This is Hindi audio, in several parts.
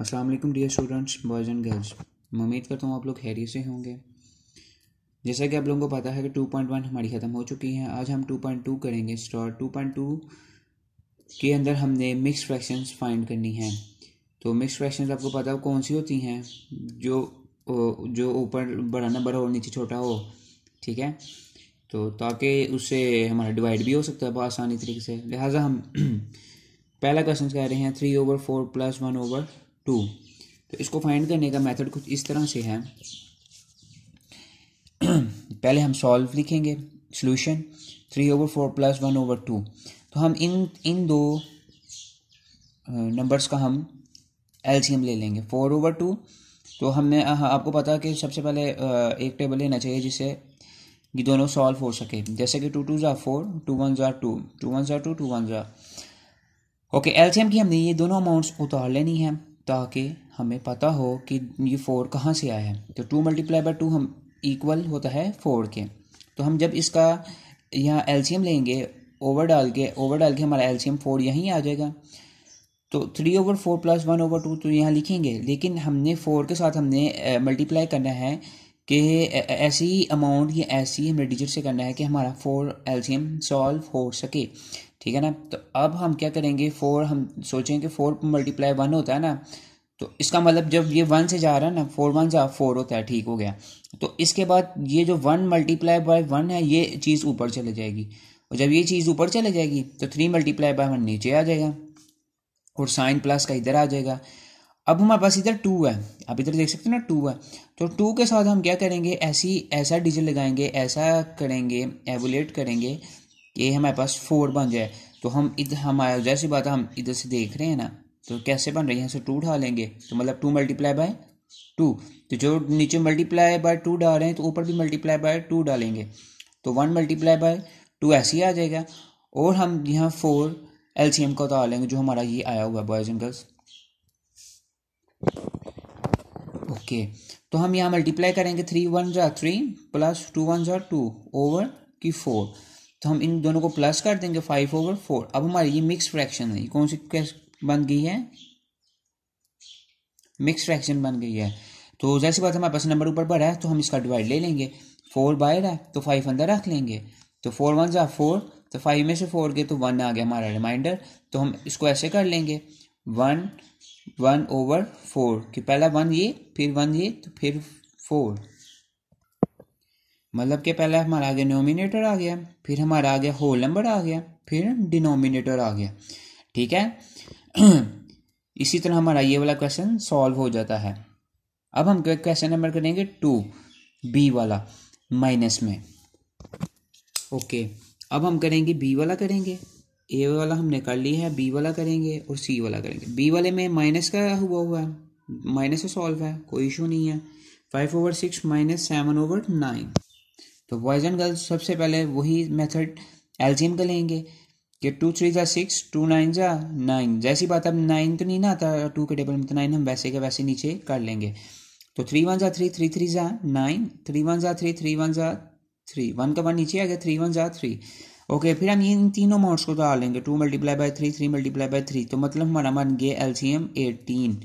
असलम वालेकुम dear students boys and girls मैं उम्मीद करता हूँ आप लोग हैरी से होंगे जैसा कि आप लोगों को पता है कि 2.1 हमारी ख़त्म हो चुकी है आज हम 2.2 करेंगे स्टार 2.2 के अंदर हमने मिक्स फ्रैक्शंस फाइंड करनी है तो मिक्स फ्रैक्शंस आपको पता हो कौन सी होती हैं जो जो ऊपर बड़ा नंबर हो नीचे छोटा हो ठीक है तो ताकि उससे हमारा डिवाइड भी हो सकता है बहुत आसानी तरीके से लिहाजा हम पहला क्वेश्चन कह रहे हैं three over four plus one over two तो इसको फाइंड करने का मेथड कुछ इस तरह से है पहले हम सॉल्व लिखेंगे solution three over four plus one over two तो हम इन इन दो नंबर्स का हम एलसीएम ले लेंगे फोर ओवर टू तो हमने हाँ आपको पता है कि सबसे पहले एक टेबल लेना चाहिए जिससे ये दोनों सॉल्व हो सके जैसे कि टू टू ज़ा फोर टू वन ज़ा टू टू वन ज़ा टू टू वन ज़ा ओके एलसीएम की हमने ये दोनों अमाउंट्स उतार लेनी है ताकि हमें पता हो कि ये फ़ोर कहाँ से आया है तो टू मल्टीप्लाई बाई टू हम इक्वल होता है फोर के तो हम जब इसका यहाँ एल्शियम लेंगे ओवर डाल के ओवर डाल के हमारा एल्शियम फोर यहीं आ जाएगा तो three over four plus one over two तो यहाँ लिखेंगे लेकिन हमने फोर के साथ हमने मल्टीप्लाई करना है कि ऐसी अमाउंट या ऐसी हमें डिजिट से करना है कि हमारा फोर एल्शियम सॉल्व हो सके ठीक है ना तो अब हम क्या करेंगे फोर हम सोचें कि फोर मल्टीप्लाई वन होता है ना तो इसका मतलब जब ये वन से जा रहा है ना फोर वन जा फोर होता है ठीक हो गया तो इसके बाद ये जो वन मल्टीप्लाई बाय वन है ये चीज़ ऊपर चले जाएगी और जब ये चीज़ ऊपर चले जाएगी तो थ्री मल्टीप्लाई बाय वन नीचे आ जाएगा और साइन प्लस का इधर आ जाएगा अब हमारे पास इधर टू है आप इधर देख सकते हो ना टू है तो टू के साथ हम क्या करेंगे ऐसी ऐसा डिजिट लगाएंगे ऐसा करेंगे एवोलेट करेंगे ये हमारे पास फोर बन जाए तो हम इधर हमारा जैसी बात हम इधर से देख रहे हैं ना तो कैसे बन रही है यहाँ से टू उठा लेंगे तो मतलब टू मल्टीप्लाई बाय टू तो जो नीचे मल्टीप्लाई बाय टू डाल रहे हैं तो ऊपर भी मल्टीप्लाई बाय टू डालेंगे तो वन मल्टीप्लाई बाय टू ऐसे ही आ जाएगा और हम यहाँ फोर एम का उतार लेंगे जो हमारा ये आया हुआ है बॉयज़ एंड गर्ल्स ओके तो हम यहाँ मल्टीप्लाई करेंगे थ्री वन जा थ्री प्लस टू वन जा टू ओवर की फोर तो हम इन दोनों को प्लस कर देंगे फाइव ओवर फोर अब हमारी ये मिक्स फ्रैक्शन है कौन सी बन गई है मिक्स फ्रैक्शन बन गई है तो जैसी बात हमारे पास नंबर ऊपर बढ़ा है तो हम इसका डिवाइड ले लेंगे फोर बाहर है तो फाइव अंदर रख लेंगे तो फोर वन ज़ा फोर तो फाइव में से फोर गए तो वन आ गया हमारा रिमाइंडर तो हम इसको ऐसे कर लेंगे वन वन ओवर फोर कि पहला वन ये फिर वन ये तो फिर फोर मतलब कि पहले हमारा आ गया नोमिनेटर आ गया फिर हमारा आ गया होल नंबर आ गया फिर डिनोमिनेटर आ गया ठीक है इसी तरह हमारा ये वाला क्वेश्चन सॉल्व हो जाता है अब हम क्वेश्चन नंबर करेंगे टू बी वाला माइनस में ओके अब हम करेंगे बी वाला करेंगे ए वाला हमने कर लिया है बी वाला करेंगे और सी वाला करेंगे बी वाले में माइनस का हुआ हुआ है माइनस से सॉल्व है कोई इशू नहीं है five over six minus seven over nine तो बॉयज एंड गर्ल्स सबसे पहले वही मेथड एल्जियम का लेंगे कि टू थ्री जा सिक्स टू नाइन जा नाइन जैसी बात अब नाइन तो नहीं ना आता टू के टेबल में तो नाइन हम वैसे के वैसे नीचे कर लेंगे तो थ्री वन जा थ्री थ्री थ्री जा नाइन थ्री वन जा थ्री थ्री वन जा थ्री वन का वन नीचे आ गया थ्री वन जा थ्री ओके फिर हम इन तीनों मोड्स को तो आ लेंगे two multiply by three three multiply by three तो मतलब हमारा बन गया एम एटीन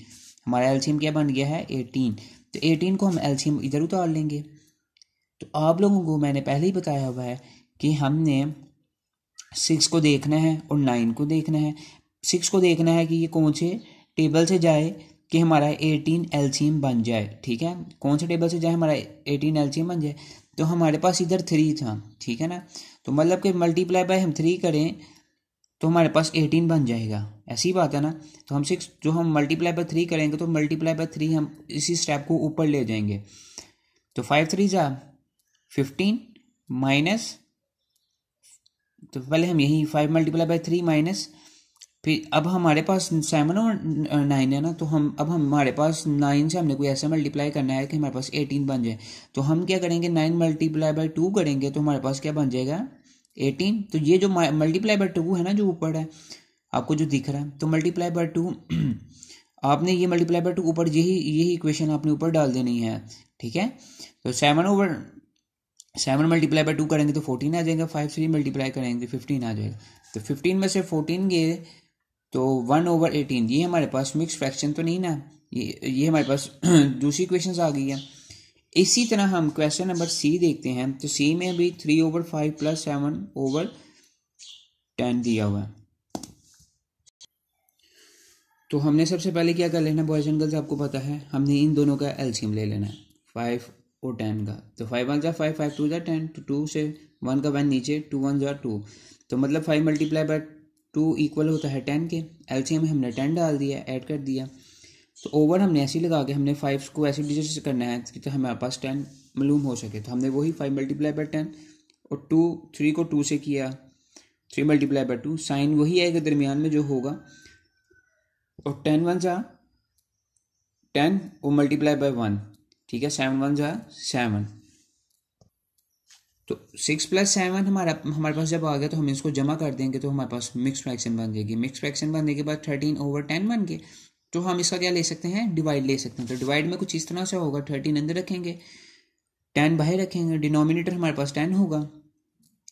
हमारा एम क्या बन गया है एटीन तो एटीन को हम एम इधर उतार लेंगे तो आप लोगों को मैंने पहले ही बताया हुआ है कि हमने सिक्स को देखना है और नाइन को देखना है सिक्स को देखना है कि ये कौन से टेबल से जाए कि हमारा एटीन एल बन जाए ठीक है कौन से टेबल से जाए हमारा एटीन एल बन जाए तो हमारे पास इधर थ्री था ठीक है ना तो मतलब कि मल्टीप्लाई बाय हम थ्री करें तो हमारे पास एटीन बन जाएगा ऐसी बात है ना तो हम सिक्स जो हम मल्टीप्लाई बाय थ्री करेंगे तो मल्टीप्लाई बाय थ्री हम इसी स्टेप को ऊपर ले जाएंगे तो फाइव थ्री जा फिफ्टीन माइनस तो पहले हम यही five multiply by three minus फिर अब हमारे पास सेवन और नाइन है ना तो हम अब हमारे पास नाइन से हमने कोई ऐसा मल्टीप्लाई करना है कि हमारे पास एटीन बन जाए तो हम क्या करेंगे नाइन मल्टीप्लाई बाई टू करेंगे तो हमारे पास क्या बन जाएगा एटीन तो ये जो मल्टीप्लाई बाई टू है ना जो ऊपर है आपको जो दिख रहा है तो मल्टीप्लाई बाई टू आपने ये मल्टीप्लाई बाई टू ऊपर यही यही इक्वेशन आपने ऊपर डाल देनी है ठीक है तो seven over seven multiply by two करेंगे तो फोर्टीन आ जाएगा फाइव थ्री मल्टीप्लाई करेंगे फिफ्टीन आ जाएगा तो फिफ्टीन में से फोर्टीन गए तो वन ओवर एटीन ये हमारे पास मिक्स फ्रैक्शन तो नहीं ना ये ये हमारे पास दूसरी क्वेश्चन आ गई है इसी तरह हम क्वेश्चन नंबर सी देखते हैं तो सी में भी three over five plus seven over ten दिया हुआ है तो हमने सबसे पहले क्या कर लेना बॉयज एंड गर्ल्स आपको पता है हमने इन दोनों का एल्शियम ले लेना है फाइव वो टेन का तो फाइव वन ज़ा फाइव फाइव टू ज़ा टेन तो टू से वन का वन नीचे टू वन ज़ा टू तो मतलब five multiply by two equal होता है टेन के एल में हमने टेन डाल दिया ऐड कर दिया तो ओवर हमने ऐसे लगा के हमने फाइव को ऐसे डिजिट से करना है कि तो हमारे पास टेन मालूम हो सके तो हमने वही फाइव मल्टीप्लाई बाय टेन और टू थ्री को टू से किया three multiply by two sign वही आएगा दरमियान में जो होगा और टेन वन सा टेन और मल्टीप्लाई बाय वन ठीक है सेवन वन जो है सेवन तो सिक्स प्लस सेवन हमारा हमारे पास जब आ गया तो हम इसको जमा कर देंगे तो हमारे पास मिक्स फ्रैक्शन बन जाएगी मिक्स फ्रैक्शन बनने के बाद थर्टीन ओवर टेन बन गए तो हम इसका क्या ले सकते हैं डिवाइड ले सकते हैं तो डिवाइड में कुछ इस तरह से होगा थर्टीन अंदर रखेंगे टेन बाहर रखेंगे डिनोमिनेटर हमारे पास टेन होगा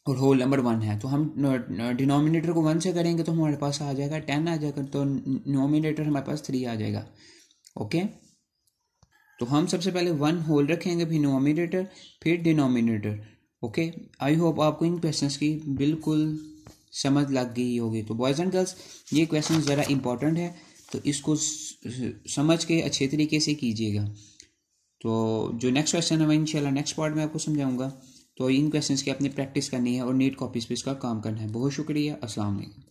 और होल नंबर वन है तो हम डिनोमिनेटर को वन से करेंगे तो हमारे पास आ जाएगा टेन आ जाएगा तो नोमिनेटर हमारे पास थ्री आ जाएगा ओके तो हम सबसे पहले वन होल रखेंगे फिर नोमिनेटर फिर डिनोमिनेटर ओके आई होप आपको इन क्वेश्चन की बिल्कुल समझ लग गई होगी तो बॉयज़ एंड गर्ल्स ये क्वेश्चन ज़रा इम्पॉर्टेंट है तो इसको समझ के अच्छे तरीके से कीजिएगा तो जो नेक्स्ट क्वेश्चन है वह इंशाल्लाह नेक्स्ट पार्ट में आपको समझाऊंगा तो इन क्वेश्चंस की आपने प्रैक्टिस करनी है और नीट कॉपीज पे इसका काम करना है बहुत शुक्रिया अस्सलाम वालेकुम